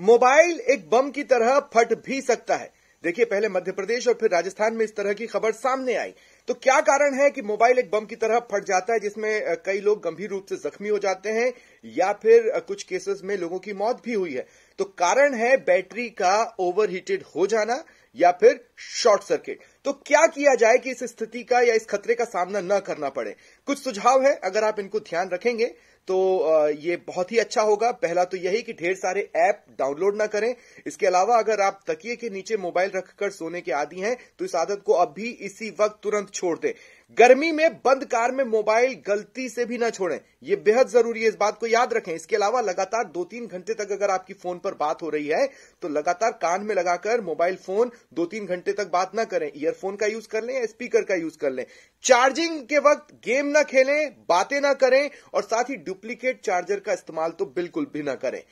mobile एक बम की तरह फट भी सकता है देखिए पहले मध्य प्रदेश और फिर राजस्थान में इस तरह की खबर सामने आई तो क्या कारण है कि मोबाइल एक बम की तरह फट जाता है जिसमें कई लोग गंभीर रूप से जख्मी हो जाते हैं या फिर कुछ केसेस में लोगों की मौत भी हुई है तो कारण है बैटरी का ओवरहीटेड हो जाना या फिर शॉर्ट सर्किट तो क्या किया जाए कि इस स्थिति का या इस खतरे का सामना न करना पड़े कुछ सुझाव है अगर आप इनको ध्यान रखेंगे तो ये बहुत ही अच्छा होगा पहला तो यही कि ढेर सारे ऐप डाउनलोड ना करें इसके अलावा अगर आप तकिए के नीचे मोबाइल रखकर सोने के आदि हैं तो इस आदत को अब भी इसी वक्त तुरंत छोड़ दें गर्मी में बंद कार में मोबाइल गलती से भी ना छोड़ें यह बेहद जरूरी है इस बात को याद रखें इसके अलावा लगातार दो तीन घंटे तक अगर आपकी फोन पर बात हो रही है तो लगातार कान में लगाकर मोबाइल फोन दो तीन घंटे तक बात ना करें ईयरफोन का यूज कर लें या स्पीकर का यूज कर लें चार्जिंग के वक्त गेम ना खेलें बातें ना करें और साथ ही डुप्लीकेट चार्जर का इस्तेमाल तो बिल्कुल भी ना करें